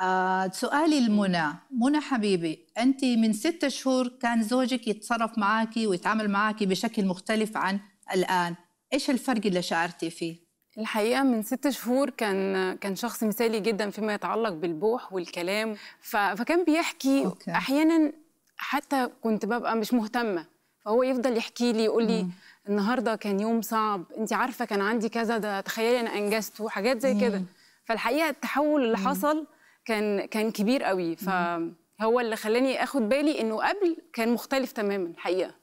آه سؤالي لمنى منى حبيبي انت من ستة شهور كان زوجك يتصرف معك ويتعامل معك بشكل مختلف عن الان ايش الفرق اللي شعرتي فيه الحقيقه من ست شهور كان كان شخص مثالي جدا فيما يتعلق بالبوح والكلام فكان بيحكي أوكي. احيانا حتى كنت ببقى مش مهتمه فهو يفضل يحكي لي يقول لي النهارده كان يوم صعب انت عارفه كان عندي كذا ده تخيلي انا انجزته حاجات زي كده فالحقيقه التحول اللي مم. حصل كان كان كبير قوي فهو اللي خلاني اخد بالي انه قبل كان مختلف تماما الحقيقه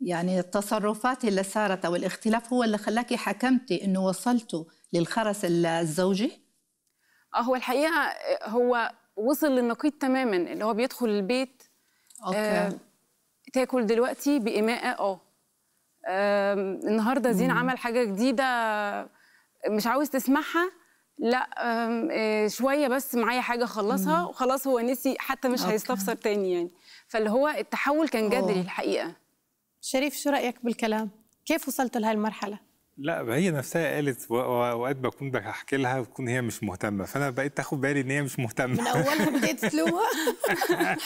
يعني التصرفات اللي صارت او الاختلاف هو اللي خلاكي حكمتي انه وصلتوا للخرس الزوجي اه هو الحقيقه آه، هو وصل للنقيض تماما اللي هو بيدخل البيت أوكي. آه تاكل دلوقتي بإماءة اه النهارده زين عمل حاجه جديده مش عاوز تسمعها لا آه، شويه بس معايا حاجه خلصها وخلاص هو نسي حتى مش هيستفسر تاني يعني فاللي هو التحول كان جذري الحقيقه شريف شو رايك بالكلام كيف وصلت لهي المرحله لا هي نفسها قالت اوقات بكون بحكي لها بتكون هي مش مهتمه فانا بقيت اخد بالي ان هي مش مهتمه من اولها بديت تلومها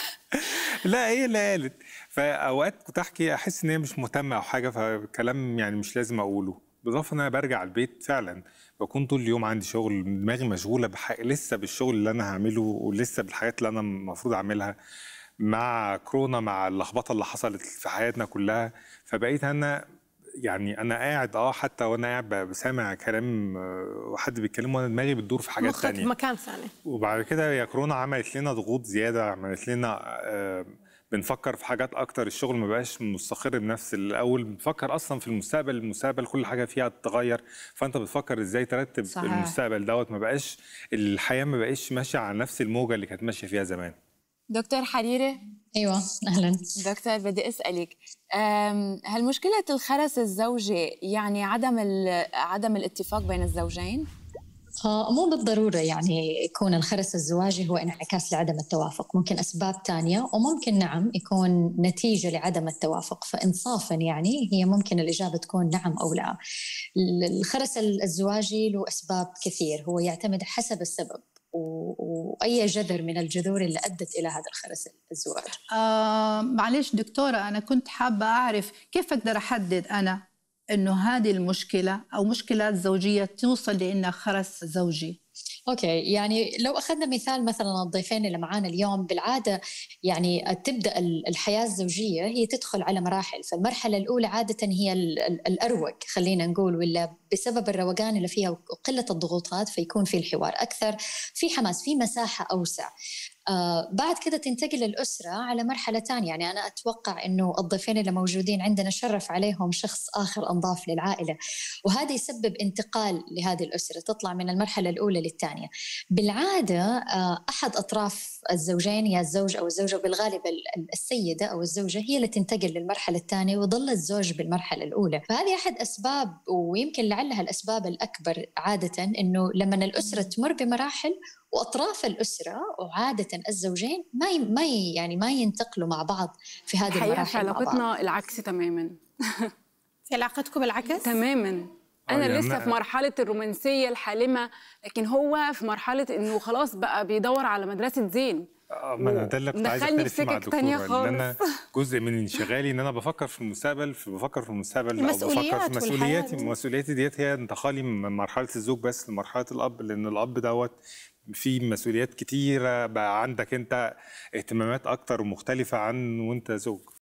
لا هي اللي قالت فاوقات كنت احكي احس ان هي مش مهتمه او حاجه فكلام يعني مش لازم اقوله بالاضافه ان انا برجع البيت فعلا بكون طول اليوم عندي شغل دماغي مشغوله بحق لسه بالشغل اللي انا هعمله ولسه بالحاجات اللي انا المفروض اعملها مع كورونا مع اللخبطه اللي حصلت في حياتنا كلها فبقيت انا يعني انا قاعد اه حتى وانا قاعد سامع كلام آه، حد بيتكلم وانا دماغي بتدور في حاجات ثانيه مكان ثاني وبعد كده يا كورونا عملت لنا ضغوط زياده عملت لنا آه بنفكر في حاجات اكتر الشغل ما بقاش مستقر بنفس الاول بنفكر اصلا في المستقبل المستقبل كل حاجه فيها تتغير فانت بتفكر ازاي ترتب صحيح. المستقبل دوت ما بقاش الحياه ما بقاش ماشيه على نفس الموجه اللي كانت ماشيه فيها زمان دكتور حريره ايوه اهلا دكتور بدي اسالك هل مشكله الخرس الزوجي يعني عدم عدم الاتفاق بين الزوجين آه، مو بالضرورة يعني يكون الخرس الزواجي هو انعكاس لعدم التوافق ممكن أسباب تانية وممكن نعم يكون نتيجة لعدم التوافق فإنصافا يعني هي ممكن الإجابة تكون نعم أو لا الخرس الزواجي له أسباب كثير هو يعتمد حسب السبب واي جذر من الجذور اللي ادت الى هذا الخرس الزواج. آه معلش دكتوره انا كنت حابه اعرف كيف اقدر احدد انا انه هذه المشكله او مشكلات زوجيه توصل لانها خرس زوجي اوكي يعني لو اخذنا مثال مثلا الضيفين اللي معانا اليوم بالعاده يعني تبدا الحياه الزوجيه هي تدخل على مراحل فالمرحله الاولى عاده هي الاروق خلينا نقول ولا بسبب الروقان اللي فيها وقله الضغوطات فيكون في الحوار اكثر في حماس في مساحه اوسع آه، بعد كده تنتقل الأسرة على مرحلة ثانية يعني أنا أتوقع أنه الضيفين اللي موجودين عندنا شرف عليهم شخص آخر أنضاف للعائلة وهذا يسبب انتقال لهذه الأسرة تطلع من المرحلة الأولى للثانية بالعادة آه، أحد أطراف الزوجين يا الزوج أو الزوجة بالغالب السيدة أو الزوجة هي اللي تنتقل للمرحلة الثانية وظل الزوج بالمرحلة الأولى فهذه أحد أسباب ويمكن لعلها الأسباب الأكبر عادة أنه لما الأسرة تمر بمراحل واطراف الاسره وعاده الزوجين ما ما يعني ما ينتقلوا مع بعض في هذه المرحله في علاقتنا العكس تماما في علاقتكم العكس تماما انا يعني لسه في مرحله الرومانسيه الحالمه لكن هو في مرحله انه خلاص بقى بيدور على مدرسه زين اه ما انا ده اللي كنت عايز اختلف مع الدكتوره ان انا جزء من انشغالي ان انا بفكر في المستقبل في بفكر في المستقبل او بفكر في مسؤولياتي مسؤولياتي ديت هي انتقالي من مرحله الزوج بس لمرحله الاب لان الاب دوت في مسؤوليات كتيرة بقى عندك أنت اهتمامات أكتر ومختلفة عن وأنت زوج